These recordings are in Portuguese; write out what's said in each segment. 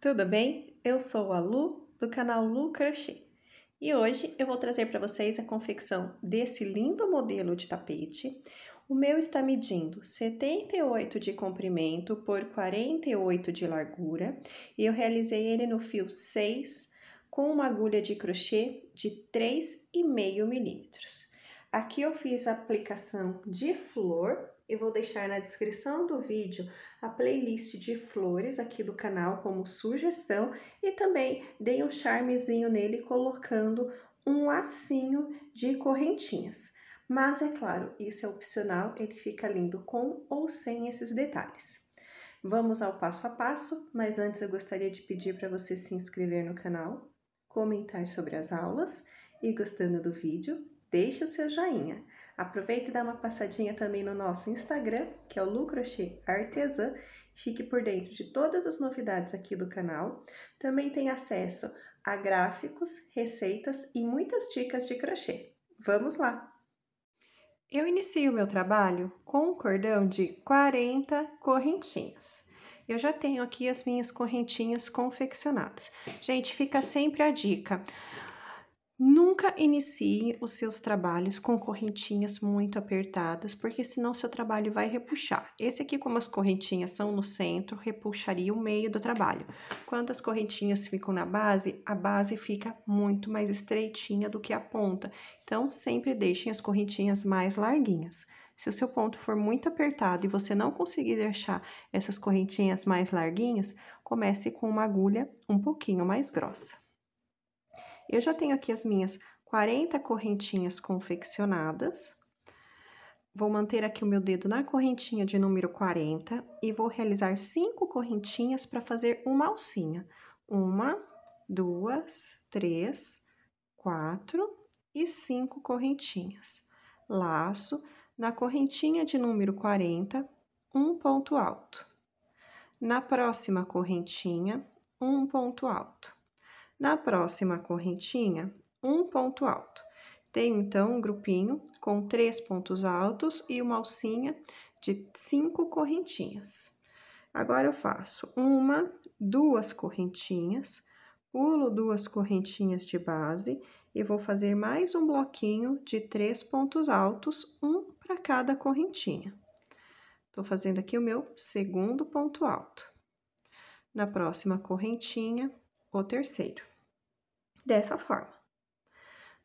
Tudo bem? Eu sou a Lu do canal Lu Crochê e hoje eu vou trazer para vocês a confecção desse lindo modelo de tapete. O meu está medindo 78 de comprimento por 48 de largura e eu realizei ele no fio 6 com uma agulha de crochê de 3,5 milímetros. Aqui eu fiz a aplicação de flor eu vou deixar na descrição do vídeo a playlist de flores aqui do canal como sugestão e também dei um charmezinho nele colocando um lacinho de correntinhas. Mas é claro, isso é opcional, ele fica lindo com ou sem esses detalhes. Vamos ao passo a passo, mas antes eu gostaria de pedir para você se inscrever no canal, comentar sobre as aulas e gostando do vídeo, deixe o seu joinha. Aproveita e dá uma passadinha também no nosso Instagram, que é o Lucrochê Artesã. Fique por dentro de todas as novidades aqui do canal. Também tem acesso a gráficos, receitas e muitas dicas de crochê. Vamos lá! Eu inicio o meu trabalho com um cordão de 40 correntinhas eu já tenho aqui as minhas correntinhas confeccionadas. Gente, fica sempre a dica. Nunca inicie os seus trabalhos com correntinhas muito apertadas, porque senão seu trabalho vai repuxar. Esse aqui, como as correntinhas são no centro, repuxaria o meio do trabalho. Quando as correntinhas ficam na base, a base fica muito mais estreitinha do que a ponta. Então, sempre deixem as correntinhas mais larguinhas. Se o seu ponto for muito apertado e você não conseguir deixar essas correntinhas mais larguinhas, comece com uma agulha um pouquinho mais grossa. Eu já tenho aqui as minhas 40 correntinhas confeccionadas. Vou manter aqui o meu dedo na correntinha de número 40 e vou realizar cinco correntinhas para fazer uma alcinha. Uma, duas, três, quatro e cinco correntinhas. Laço na correntinha de número 40, um ponto alto. Na próxima correntinha, um ponto alto. Na próxima correntinha, um ponto alto. Tenho, então, um grupinho com três pontos altos e uma alcinha de cinco correntinhas. Agora, eu faço uma, duas correntinhas, pulo duas correntinhas de base e vou fazer mais um bloquinho de três pontos altos, um para cada correntinha. Tô fazendo aqui o meu segundo ponto alto. Na próxima correntinha, o terceiro dessa forma.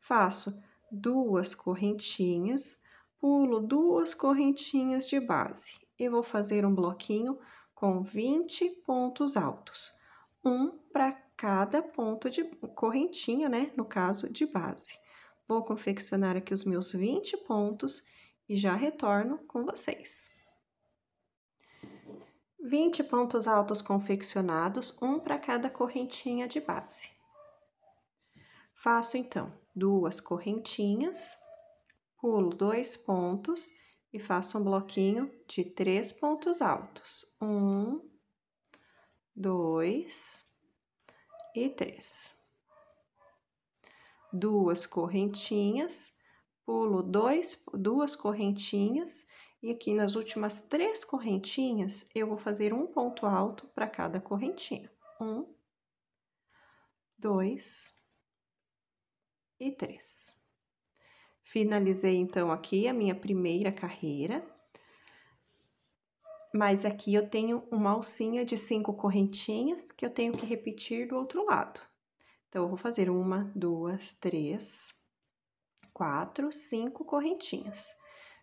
Faço duas correntinhas, pulo duas correntinhas de base e vou fazer um bloquinho com 20 pontos altos, um para cada ponto de correntinha, né? No caso de base. Vou confeccionar aqui os meus 20 pontos e já retorno com vocês. 20 pontos altos confeccionados, um para cada correntinha de base. Faço então duas correntinhas, pulo dois pontos e faço um bloquinho de três pontos altos. Um, dois e três. Duas correntinhas, pulo dois, duas correntinhas e aqui nas últimas três correntinhas eu vou fazer um ponto alto para cada correntinha. Um, dois e três. Finalizei então aqui a minha primeira carreira. Mas aqui eu tenho uma alcinha de cinco correntinhas que eu tenho que repetir do outro lado. Então, eu vou fazer uma, duas, três, quatro, cinco correntinhas.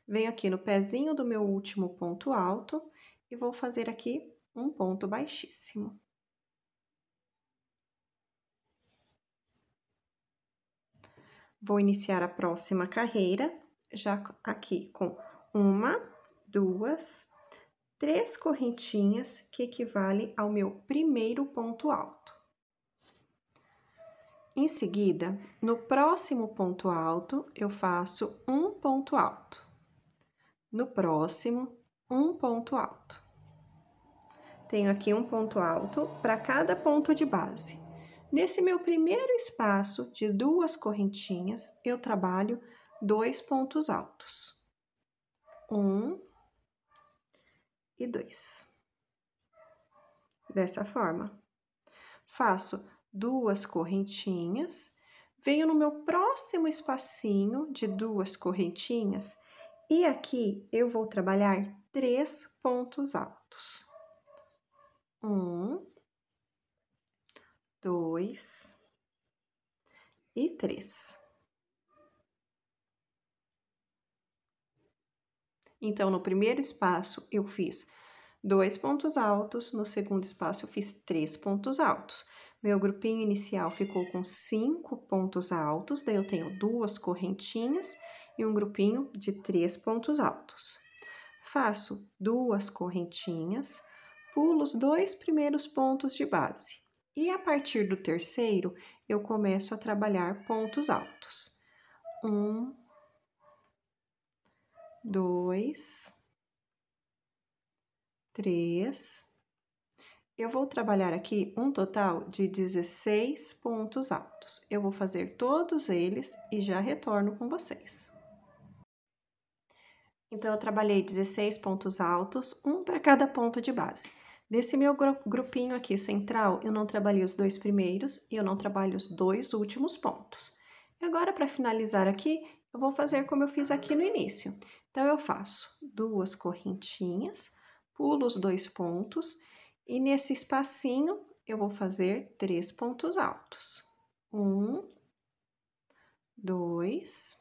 Venho aqui no pezinho do meu último ponto alto e vou fazer aqui um ponto baixíssimo. Vou iniciar a próxima carreira, já aqui com uma, duas, três correntinhas, que equivale ao meu primeiro ponto alto. Em seguida, no próximo ponto alto, eu faço um ponto alto. No próximo, um ponto alto. Tenho aqui um ponto alto para cada ponto de base. Nesse meu primeiro espaço de duas correntinhas, eu trabalho dois pontos altos. Um e dois. Dessa forma. Faço duas correntinhas, venho no meu próximo espacinho de duas correntinhas e aqui eu vou trabalhar três pontos altos. Um, dois e três. Então, no primeiro espaço, eu fiz dois pontos altos, no segundo espaço, eu fiz três pontos altos. Meu grupinho inicial ficou com cinco pontos altos, daí eu tenho duas correntinhas e um grupinho de três pontos altos. Faço duas correntinhas, pulo os dois primeiros pontos de base. E a partir do terceiro, eu começo a trabalhar pontos altos. Um, dois, três. Eu vou trabalhar aqui um total de 16 pontos altos. Eu vou fazer todos eles e já retorno com vocês. Então, eu trabalhei 16 pontos altos, um para cada ponto de base. Nesse meu grupinho aqui central, eu não trabalhei os dois primeiros e eu não trabalho os dois últimos pontos. E agora, para finalizar aqui, eu vou fazer como eu fiz aqui no início. Então, eu faço duas correntinhas, pulo os dois pontos e nesse espacinho eu vou fazer três pontos altos. Um, dois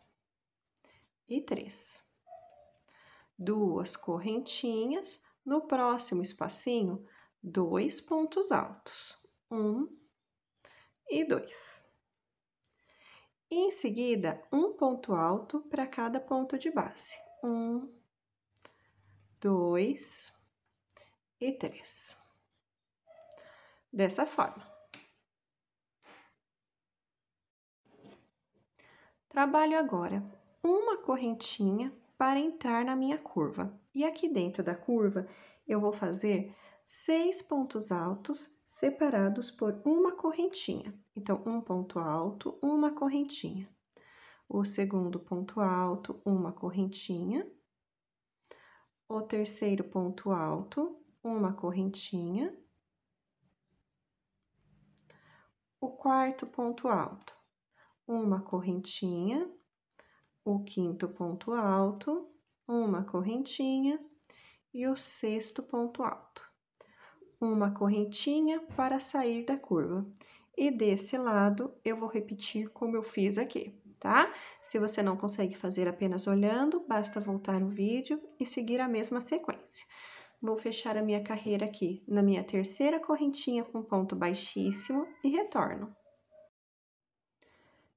e três. Duas correntinhas, no próximo espacinho, dois pontos altos, um e dois. Em seguida, um ponto alto para cada ponto de base, um, dois e três. Dessa forma. Trabalho agora uma correntinha para entrar na minha curva. E aqui dentro da curva, eu vou fazer seis pontos altos separados por uma correntinha. Então, um ponto alto, uma correntinha. O segundo ponto alto, uma correntinha. O terceiro ponto alto, uma correntinha. O quarto ponto alto, uma correntinha. O quinto ponto alto, uma correntinha e o sexto ponto alto. Uma correntinha para sair da curva. E desse lado, eu vou repetir como eu fiz aqui, tá? Se você não consegue fazer apenas olhando, basta voltar o vídeo e seguir a mesma sequência. Vou fechar a minha carreira aqui na minha terceira correntinha com ponto baixíssimo e retorno.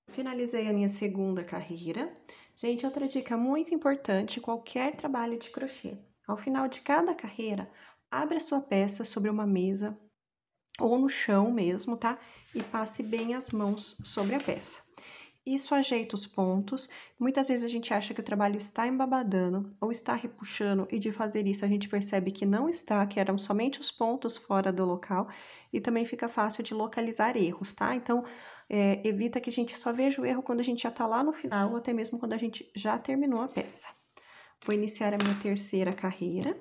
Finalizei a minha segunda carreira. Gente, outra dica muito importante, qualquer trabalho de crochê. Ao final de cada carreira, abre a sua peça sobre uma mesa ou no chão mesmo, tá? E passe bem as mãos sobre a peça. Isso ajeita os pontos. Muitas vezes a gente acha que o trabalho está embabadando ou está repuxando, e de fazer isso a gente percebe que não está, que eram somente os pontos fora do local, e também fica fácil de localizar erros, tá? Então, é, evita que a gente só veja o erro quando a gente já está lá no final, ou até mesmo quando a gente já terminou a peça. Vou iniciar a minha terceira carreira.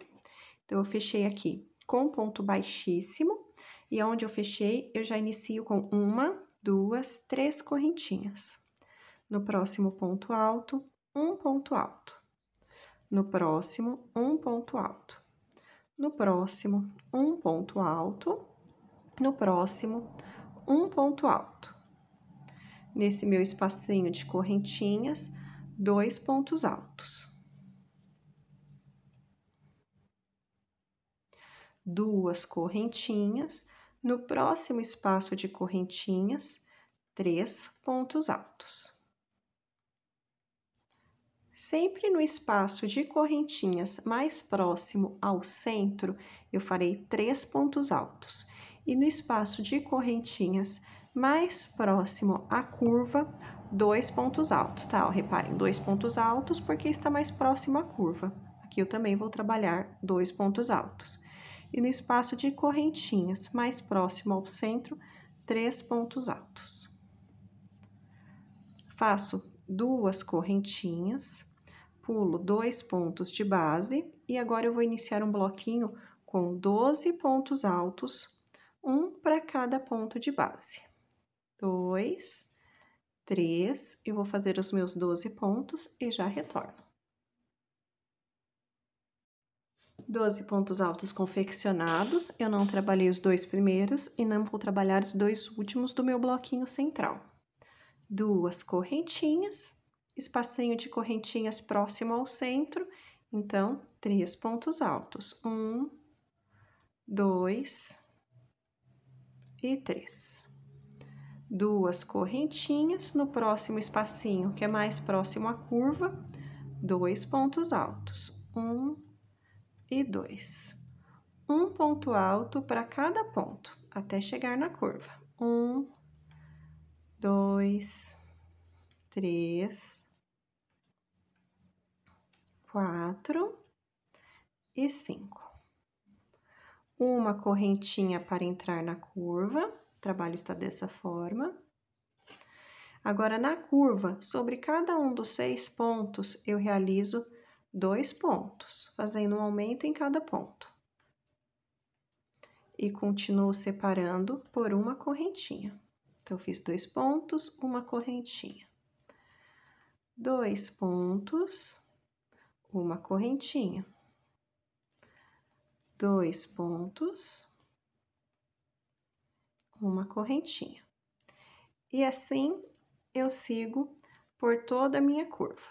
Então, eu fechei aqui com ponto baixíssimo, e onde eu fechei, eu já inicio com uma, duas, três correntinhas. No próximo ponto alto, um ponto alto. No próximo, um ponto alto. No próximo, um ponto alto. No próximo, um ponto alto. Nesse meu espacinho de correntinhas, dois pontos altos. Duas correntinhas. No próximo espaço de correntinhas, três pontos altos. Sempre no espaço de correntinhas mais próximo ao centro, eu farei três pontos altos. E no espaço de correntinhas mais próximo à curva, dois pontos altos, tá? Ó, reparem, dois pontos altos porque está mais próximo à curva. Aqui eu também vou trabalhar dois pontos altos. E no espaço de correntinhas mais próximo ao centro, três pontos altos. Faço duas correntinhas, pulo dois pontos de base e agora eu vou iniciar um bloquinho com 12 pontos altos, um para cada ponto de base. Dois, três, eu vou fazer os meus 12 pontos e já retorno. 12 pontos altos confeccionados, eu não trabalhei os dois primeiros e não vou trabalhar os dois últimos do meu bloquinho central duas correntinhas, espacinho de correntinhas próximo ao centro, então, três pontos altos. Um, dois e três. Duas correntinhas no próximo espacinho, que é mais próximo à curva, dois pontos altos. Um e dois. Um ponto alto para cada ponto, até chegar na curva. Um, dois, três, quatro e cinco. Uma correntinha para entrar na curva, o trabalho está dessa forma. Agora, na curva, sobre cada um dos seis pontos, eu realizo dois pontos, fazendo um aumento em cada ponto. E continuo separando por uma correntinha. Então, eu fiz dois pontos, uma correntinha. Dois pontos, uma correntinha. Dois pontos, uma correntinha. E assim, eu sigo por toda a minha curva.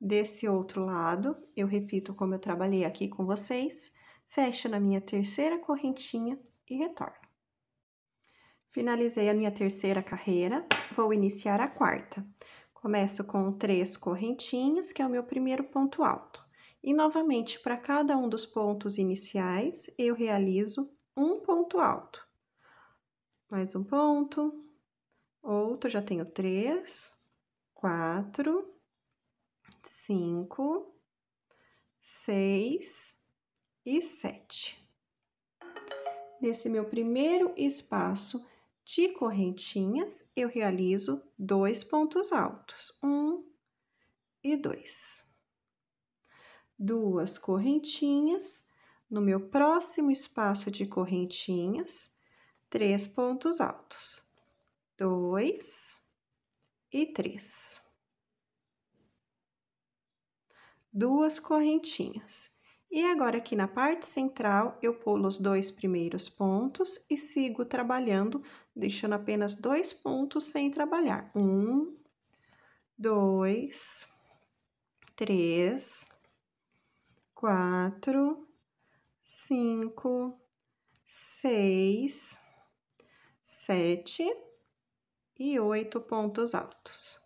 Desse outro lado, eu repito como eu trabalhei aqui com vocês, fecho na minha terceira correntinha e retorno. Finalizei a minha terceira carreira, vou iniciar a quarta. Começo com três correntinhas, que é o meu primeiro ponto alto. E novamente, para cada um dos pontos iniciais, eu realizo um ponto alto. Mais um ponto, outro, já tenho três, quatro, cinco, seis e sete. Nesse meu primeiro espaço, de correntinhas, eu realizo dois pontos altos, um e dois. Duas correntinhas, no meu próximo espaço de correntinhas, três pontos altos, dois e três. Duas correntinhas e agora aqui na parte central, eu pulo os dois primeiros pontos e sigo trabalhando, deixando apenas dois pontos sem trabalhar. Um, dois, três, quatro, cinco, seis, sete e oito pontos altos.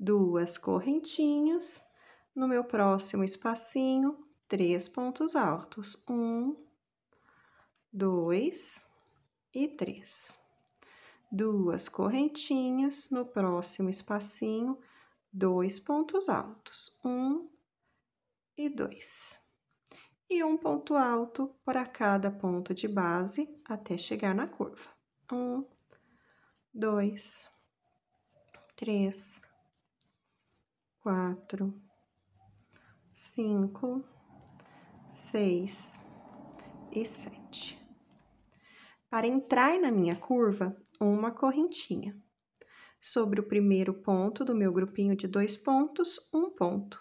Duas correntinhas no meu próximo espacinho, três pontos altos. Um, dois e três. Duas correntinhas no próximo espacinho, dois pontos altos. Um e dois. E um ponto alto para cada ponto de base até chegar na curva. Um, dois, três, quatro, cinco, seis e sete. Para entrar na minha curva, uma correntinha. Sobre o primeiro ponto do meu grupinho de dois pontos, um ponto.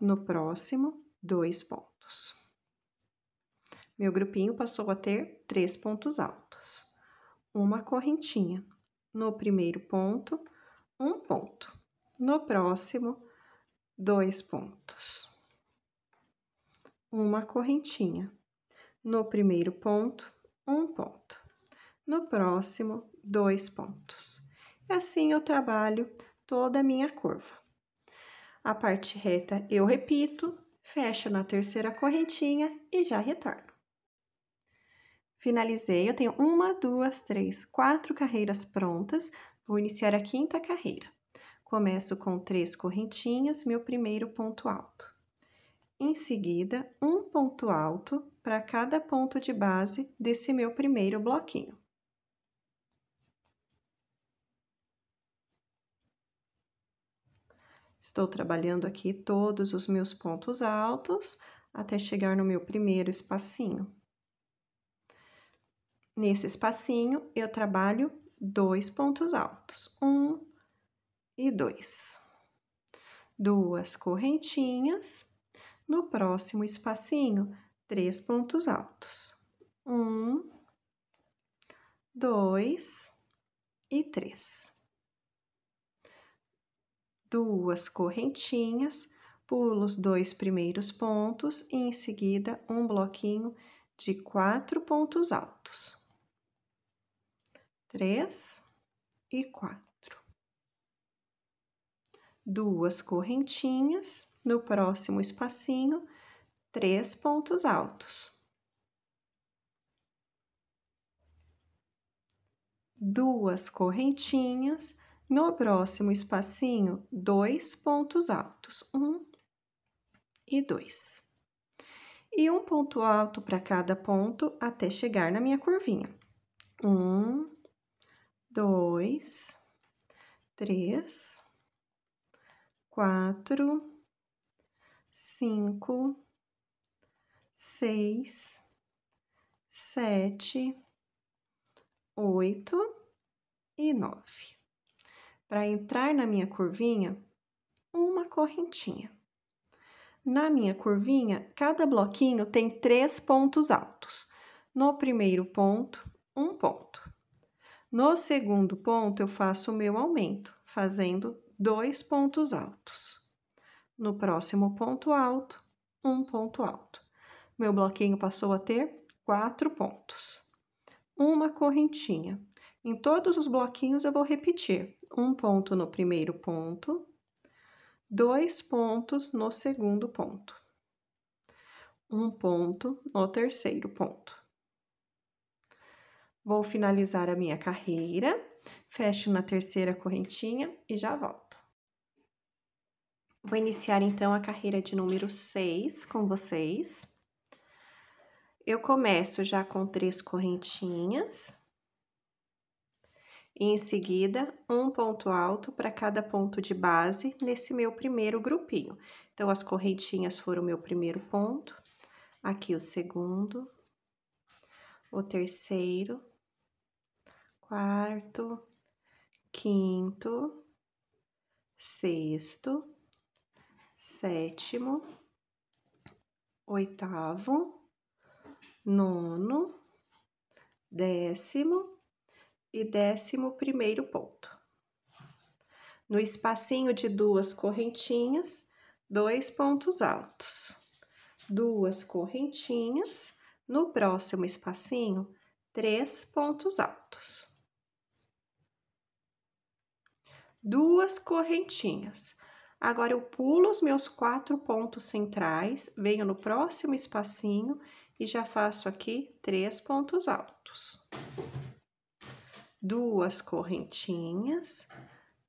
No próximo, dois pontos. Meu grupinho passou a ter três pontos altos. Uma correntinha. No primeiro ponto, um ponto. No próximo, dois pontos. Uma correntinha. No primeiro ponto, um ponto. No próximo, dois pontos. E assim eu trabalho toda a minha curva. A parte reta eu repito, fecho na terceira correntinha e já retorno. Finalizei, eu tenho uma, duas, três, quatro carreiras prontas. Vou iniciar a quinta carreira. Começo com três correntinhas, meu primeiro ponto alto. Em seguida, um ponto alto para cada ponto de base desse meu primeiro bloquinho. Estou trabalhando aqui todos os meus pontos altos até chegar no meu primeiro espacinho. Nesse espacinho, eu trabalho dois pontos altos. Um, e dois. Duas correntinhas. No próximo espacinho, três pontos altos. Um, dois e três. Duas correntinhas, pulo os dois primeiros pontos e em seguida um bloquinho de quatro pontos altos. Três e quatro duas correntinhas, no próximo espacinho, três pontos altos. Duas correntinhas, no próximo espacinho, dois pontos altos, um e dois. E um ponto alto para cada ponto até chegar na minha curvinha. Um, dois, três, quatro, cinco, seis, sete, oito e nove. Para entrar na minha curvinha, uma correntinha. Na minha curvinha, cada bloquinho tem três pontos altos. No primeiro ponto, um ponto. No segundo ponto, eu faço o meu aumento, fazendo dois pontos altos. No próximo ponto alto, um ponto alto. Meu bloquinho passou a ter quatro pontos. Uma correntinha. Em todos os bloquinhos eu vou repetir: um ponto no primeiro ponto, dois pontos no segundo ponto, um ponto no terceiro ponto. Vou finalizar a minha carreira fecho na terceira correntinha e já volto. Vou iniciar então a carreira de número 6 com vocês. Eu começo já com três correntinhas. E em seguida, um ponto alto para cada ponto de base nesse meu primeiro grupinho. Então, as correntinhas foram o meu primeiro ponto, aqui o segundo, o terceiro, quarto, quinto, sexto, sétimo, oitavo, nono, décimo e décimo primeiro ponto. No espacinho de duas correntinhas, dois pontos altos. Duas correntinhas, no próximo espacinho, três pontos altos duas correntinhas. Agora, eu pulo os meus quatro pontos centrais, venho no próximo espacinho e já faço aqui três pontos altos. Duas correntinhas,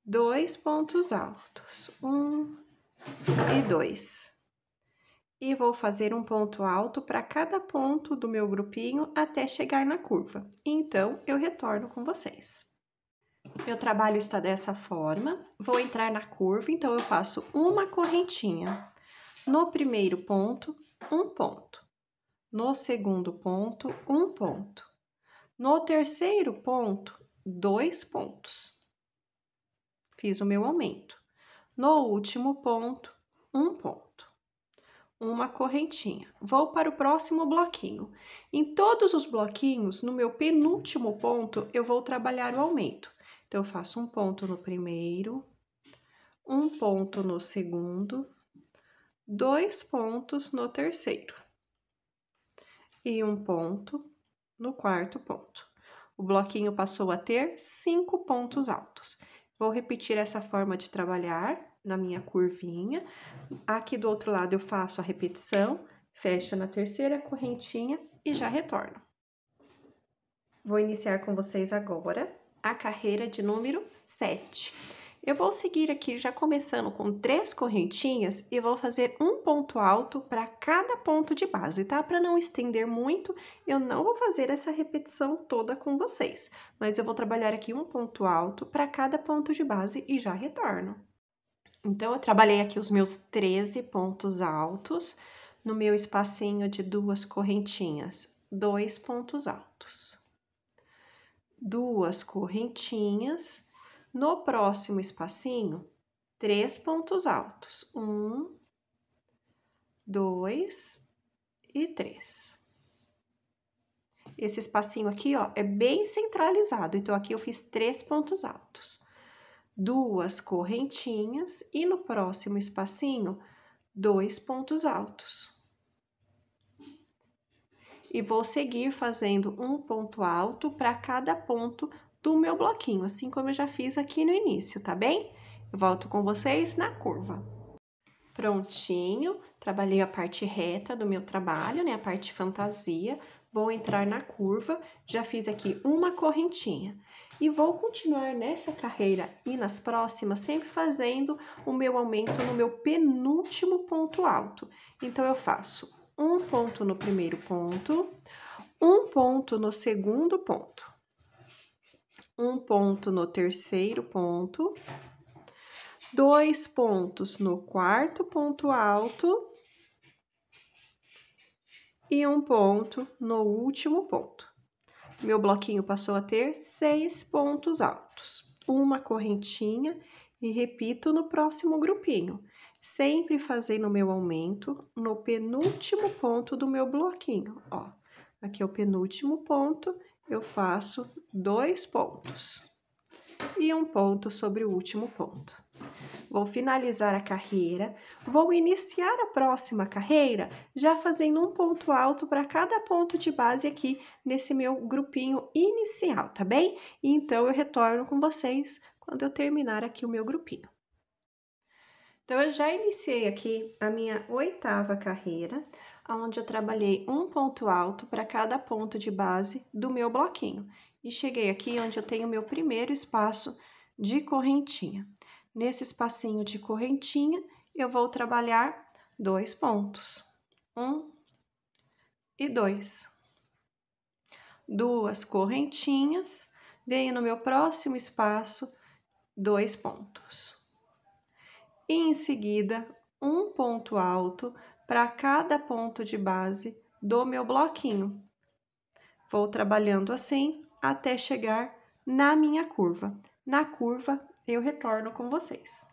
dois pontos altos, um e dois. E vou fazer um ponto alto para cada ponto do meu grupinho até chegar na curva. Então, eu retorno com vocês meu trabalho está dessa forma. Vou entrar na curva, então eu faço uma correntinha. No primeiro ponto, um ponto. No segundo ponto, um ponto. No terceiro ponto, dois pontos. Fiz o meu aumento. No último ponto, um ponto. Uma correntinha. Vou para o próximo bloquinho. Em todos os bloquinhos, no meu penúltimo ponto, eu vou trabalhar o aumento. Então, eu faço um ponto no primeiro, um ponto no segundo, dois pontos no terceiro e um ponto no quarto ponto. O bloquinho passou a ter cinco pontos altos. Vou repetir essa forma de trabalhar na minha curvinha. Aqui do outro lado eu faço a repetição, fecho na terceira correntinha e já retorno. Vou iniciar com vocês agora a carreira de número 7. Eu vou seguir aqui já começando com três correntinhas e vou fazer um ponto alto para cada ponto de base, tá? Para não estender muito, eu não vou fazer essa repetição toda com vocês, mas eu vou trabalhar aqui um ponto alto para cada ponto de base e já retorno. Então, eu trabalhei aqui os meus 13 pontos altos no meu espacinho de duas correntinhas, dois pontos altos duas correntinhas. No próximo espacinho, três pontos altos. Um, dois e três. Esse espacinho aqui, ó, é bem centralizado. Então, aqui eu fiz três pontos altos. Duas correntinhas e no próximo espacinho, dois pontos altos e vou seguir fazendo um ponto alto para cada ponto do meu bloquinho, assim como eu já fiz aqui no início, tá bem? Eu volto com vocês na curva. Prontinho, trabalhei a parte reta do meu trabalho, né, a parte fantasia. Vou entrar na curva, já fiz aqui uma correntinha. E vou continuar nessa carreira e nas próximas, sempre fazendo o meu aumento no meu penúltimo ponto alto. Então, eu faço um ponto no primeiro ponto, um ponto no segundo ponto, um ponto no terceiro ponto, dois pontos no quarto ponto alto e um ponto no último ponto. Meu bloquinho passou a ter seis pontos altos, uma correntinha e repito no próximo grupinho sempre fazendo o meu aumento no penúltimo ponto do meu bloquinho, ó. Aqui é o penúltimo ponto, eu faço dois pontos e um ponto sobre o último ponto. Vou finalizar a carreira, vou iniciar a próxima carreira já fazendo um ponto alto para cada ponto de base aqui nesse meu grupinho inicial, tá bem? Então, eu retorno com vocês quando eu terminar aqui o meu grupinho. Então, eu já iniciei aqui a minha oitava carreira, onde eu trabalhei um ponto alto para cada ponto de base do meu bloquinho. E cheguei aqui onde eu tenho meu primeiro espaço de correntinha. Nesse espacinho de correntinha, eu vou trabalhar dois pontos. Um e dois. Duas correntinhas, venho no meu próximo espaço, dois pontos e em seguida um ponto alto para cada ponto de base do meu bloquinho. Vou trabalhando assim até chegar na minha curva. Na curva, eu retorno com vocês.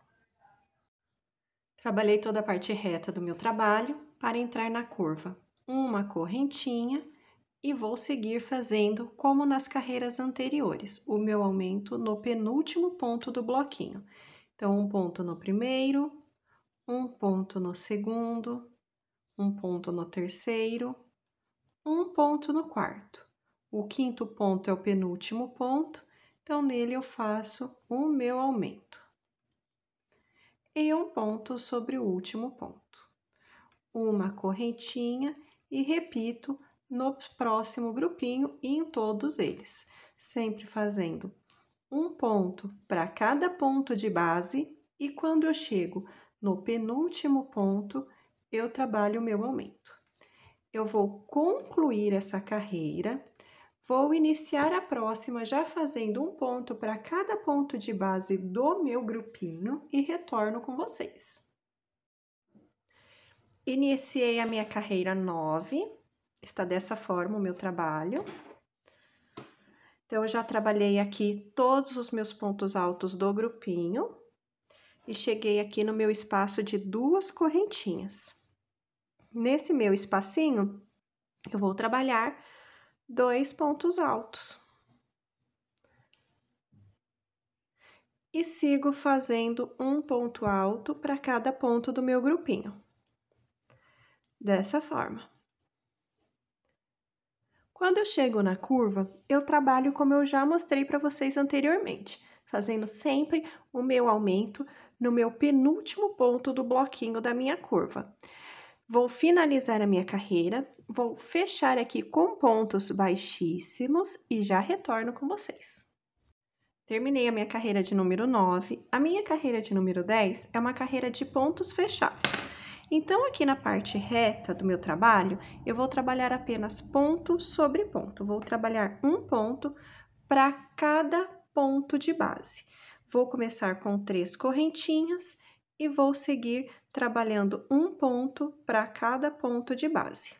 Trabalhei toda a parte reta do meu trabalho para entrar na curva. Uma correntinha e vou seguir fazendo como nas carreiras anteriores, o meu aumento no penúltimo ponto do bloquinho. Então, um ponto no primeiro, um ponto no segundo, um ponto no terceiro, um ponto no quarto. O quinto ponto é o penúltimo ponto, então nele eu faço o meu aumento. E um ponto sobre o último ponto. Uma correntinha e repito no próximo grupinho e em todos eles, sempre fazendo um ponto para cada ponto de base, e quando eu chego no penúltimo ponto, eu trabalho o meu aumento. Eu vou concluir essa carreira, vou iniciar a próxima já fazendo um ponto para cada ponto de base do meu grupinho e retorno com vocês. Iniciei a minha carreira 9, está dessa forma o meu trabalho. Então, eu já trabalhei aqui todos os meus pontos altos do grupinho e cheguei aqui no meu espaço de duas correntinhas. Nesse meu espacinho, eu vou trabalhar dois pontos altos. E sigo fazendo um ponto alto para cada ponto do meu grupinho. Dessa forma. Quando eu chego na curva, eu trabalho como eu já mostrei para vocês anteriormente, fazendo sempre o meu aumento no meu penúltimo ponto do bloquinho da minha curva. Vou finalizar a minha carreira, vou fechar aqui com pontos baixíssimos e já retorno com vocês. Terminei a minha carreira de número 9. A minha carreira de número 10 é uma carreira de pontos fechados. Então, aqui na parte reta do meu trabalho, eu vou trabalhar apenas ponto sobre ponto. Vou trabalhar um ponto para cada ponto de base. Vou começar com três correntinhas e vou seguir trabalhando um ponto para cada ponto de base.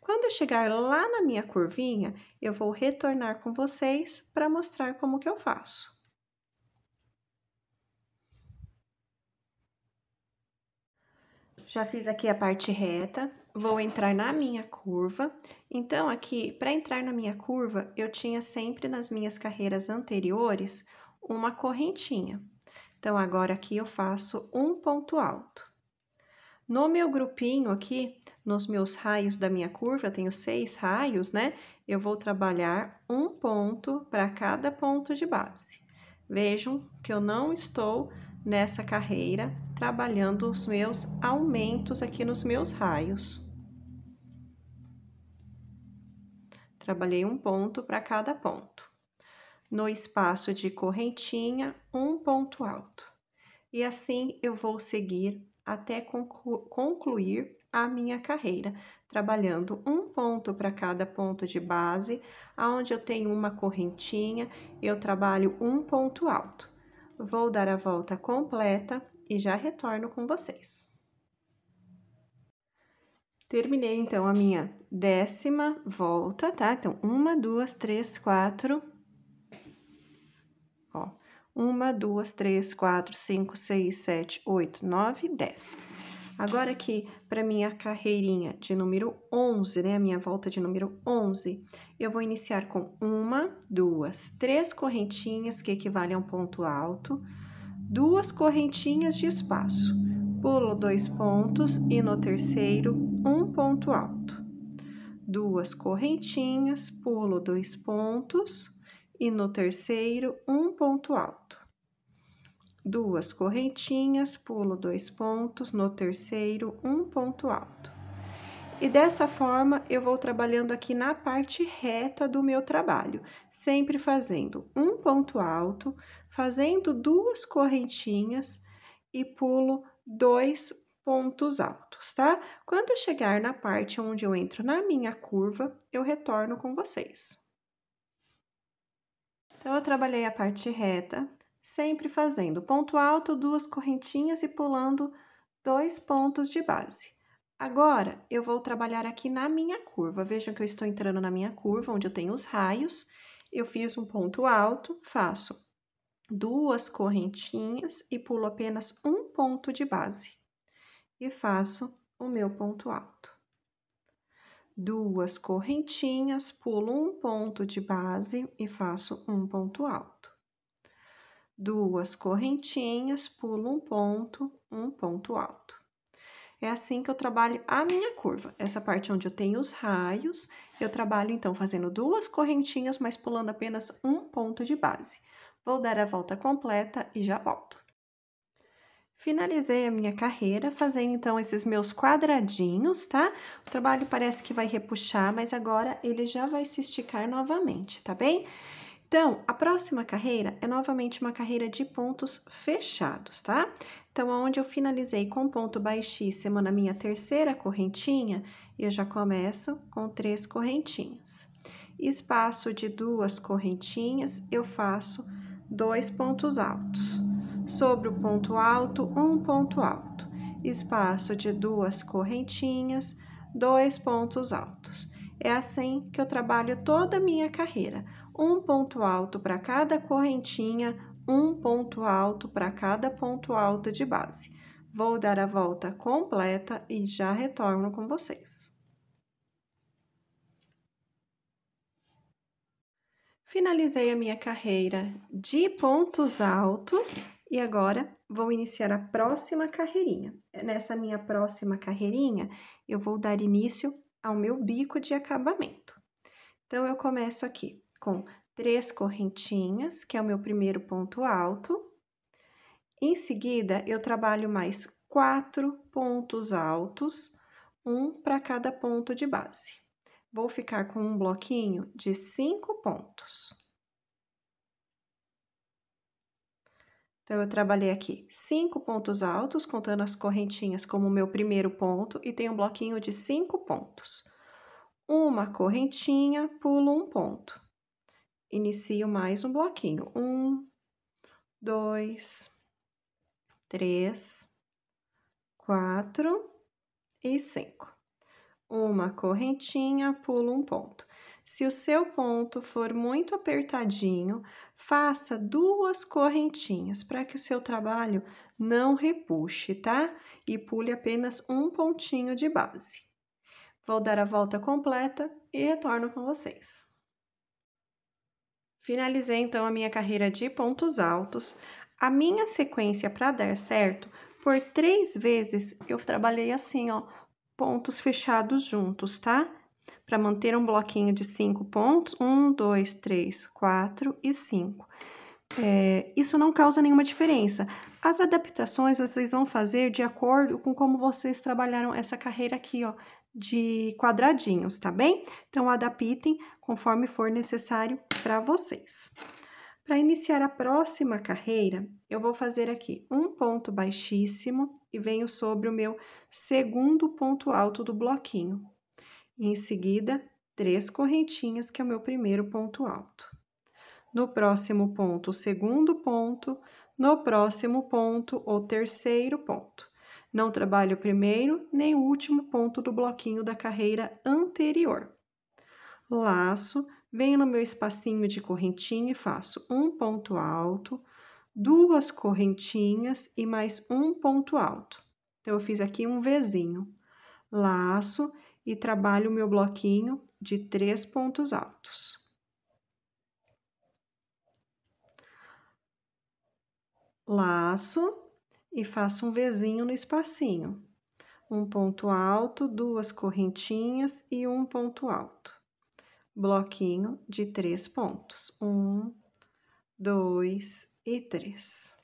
Quando eu chegar lá na minha curvinha, eu vou retornar com vocês para mostrar como que eu faço. já fiz aqui a parte reta, vou entrar na minha curva. Então, aqui, para entrar na minha curva, eu tinha sempre nas minhas carreiras anteriores uma correntinha. Então, agora aqui eu faço um ponto alto. No meu grupinho aqui, nos meus raios da minha curva, eu tenho seis raios, né? Eu vou trabalhar um ponto para cada ponto de base. Vejam que eu não estou nessa carreira, trabalhando os meus aumentos aqui nos meus raios. Trabalhei um ponto para cada ponto. No espaço de correntinha, um ponto alto. E assim eu vou seguir até concluir a minha carreira, trabalhando um ponto para cada ponto de base, aonde eu tenho uma correntinha, eu trabalho um ponto alto Vou dar a volta completa e já retorno com vocês. Terminei, então, a minha décima volta, tá? Então, uma, duas, três, quatro. Ó, uma, duas, três, quatro, cinco, seis, sete, oito, nove, dez. Agora aqui para minha carreirinha de número 11, né, a minha volta de número 11, eu vou iniciar com uma, duas, três correntinhas que equivalem a um ponto alto, duas correntinhas de espaço, pulo dois pontos e no terceiro um ponto alto. Duas correntinhas, pulo dois pontos e no terceiro um ponto alto duas correntinhas, pulo dois pontos, no terceiro, um ponto alto. E dessa forma, eu vou trabalhando aqui na parte reta do meu trabalho, sempre fazendo um ponto alto, fazendo duas correntinhas e pulo dois pontos altos, tá? Quando chegar na parte onde eu entro na minha curva, eu retorno com vocês. Então, eu trabalhei a parte reta, sempre fazendo ponto alto, duas correntinhas e pulando dois pontos de base. Agora, eu vou trabalhar aqui na minha curva. Vejam que eu estou entrando na minha curva, onde eu tenho os raios. Eu fiz um ponto alto, faço duas correntinhas e pulo apenas um ponto de base. E faço o meu ponto alto. Duas correntinhas, pulo um ponto de base e faço um ponto alto duas correntinhas, pulo um ponto, um ponto alto. É assim que eu trabalho a minha curva. Essa parte onde eu tenho os raios, eu trabalho, então, fazendo duas correntinhas, mas pulando apenas um ponto de base. Vou dar a volta completa e já volto. Finalizei a minha carreira fazendo, então, esses meus quadradinhos, tá? O trabalho parece que vai repuxar, mas agora ele já vai se esticar novamente, tá bem? Então, a próxima carreira é novamente uma carreira de pontos fechados, tá? Então, onde eu finalizei com ponto baixíssimo na minha terceira correntinha, eu já começo com três correntinhas. Espaço de duas correntinhas, eu faço dois pontos altos. Sobre o ponto alto, um ponto alto. Espaço de duas correntinhas, dois pontos altos. É assim que eu trabalho toda a minha carreira um ponto alto para cada correntinha, um ponto alto para cada ponto alto de base. Vou dar a volta completa e já retorno com vocês. Finalizei a minha carreira de pontos altos e agora vou iniciar a próxima carreirinha. Nessa minha próxima carreirinha, eu vou dar início ao meu bico de acabamento. Então, eu começo aqui com três correntinhas, que é o meu primeiro ponto alto. Em seguida, eu trabalho mais quatro pontos altos, um para cada ponto de base. Vou ficar com um bloquinho de cinco pontos. Então, eu trabalhei aqui cinco pontos altos, contando as correntinhas como meu primeiro ponto, e tem um bloquinho de cinco pontos. Uma correntinha, pulo um ponto inicio mais um bloquinho. Um, dois, três, quatro e cinco. Uma correntinha, pulo um ponto. Se o seu ponto for muito apertadinho, faça duas correntinhas para que o seu trabalho não repuxe, tá? E pule apenas um pontinho de base. Vou dar a volta completa e retorno com vocês. Finalizei então a minha carreira de pontos altos. A minha sequência para dar certo, por três vezes eu trabalhei assim, ó, pontos fechados juntos, tá? Para manter um bloquinho de cinco pontos, um, dois, três, quatro e cinco. É, isso não causa nenhuma diferença. As adaptações vocês vão fazer de acordo com como vocês trabalharam essa carreira aqui, ó, de quadradinhos, tá bem? Então, adaptem conforme for necessário para vocês. Para iniciar a próxima carreira, eu vou fazer aqui um ponto baixíssimo e venho sobre o meu segundo ponto alto do bloquinho. Em seguida, três correntinhas, que é o meu primeiro ponto alto. No próximo ponto, o segundo ponto, no próximo ponto, o terceiro ponto. Não trabalho o primeiro nem o último ponto do bloquinho da carreira anterior. Laço, venho no meu espacinho de correntinha e faço um ponto alto, duas correntinhas e mais um ponto alto. Então, eu fiz aqui um Vzinho. Laço e trabalho o meu bloquinho de três pontos altos. Laço, e faço um vezinho no espacinho. Um ponto alto, duas correntinhas e um ponto alto. Bloquinho de três pontos. Um, dois e três.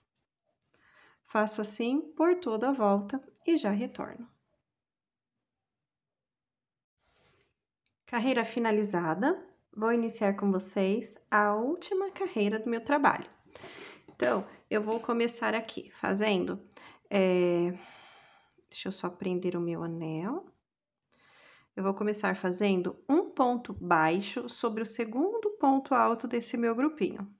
Faço assim por toda a volta e já retorno. Carreira finalizada. Vou iniciar com vocês a última carreira do meu trabalho. Então, eu vou começar aqui fazendo. É... Deixa eu só prender o meu anel. Eu vou começar fazendo um ponto baixo sobre o segundo ponto alto desse meu grupinho.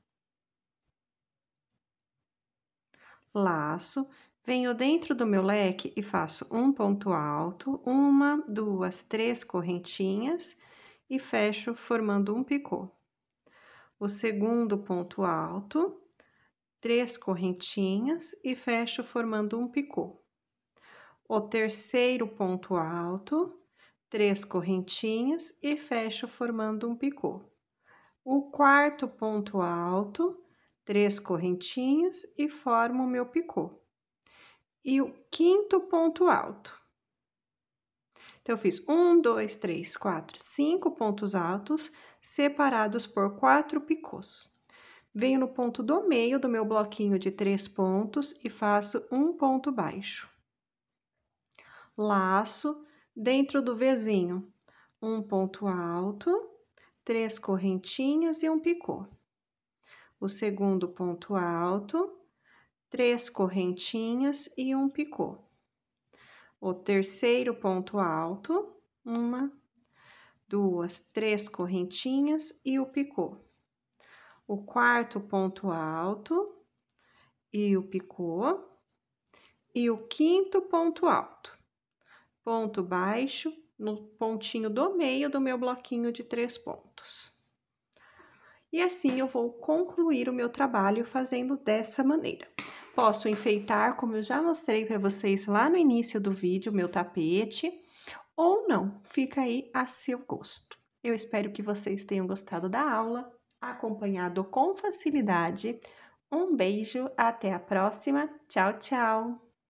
Laço, venho dentro do meu leque e faço um ponto alto, uma, duas, três correntinhas e fecho formando um picô. O segundo ponto alto, três correntinhas e fecho formando um picô. O terceiro ponto alto, três correntinhas e fecho formando um picô. O quarto ponto alto, três correntinhas e formo o meu picô. E o quinto ponto alto. Então, eu fiz um, dois, três, quatro, cinco pontos altos separados por quatro picôs. Venho no ponto do meio do meu bloquinho de três pontos e faço um ponto baixo. Laço dentro do vizinho um ponto alto, três correntinhas e um picô. O segundo ponto alto, três correntinhas e um picô. O terceiro ponto alto, uma, duas, três correntinhas e o picô o quarto ponto alto e o picô, e o quinto ponto alto. Ponto baixo no pontinho do meio do meu bloquinho de três pontos. E assim eu vou concluir o meu trabalho fazendo dessa maneira. Posso enfeitar, como eu já mostrei para vocês lá no início do vídeo, meu tapete, ou não, fica aí a seu gosto. Eu espero que vocês tenham gostado da aula acompanhado com facilidade. Um beijo, até a próxima. Tchau, tchau!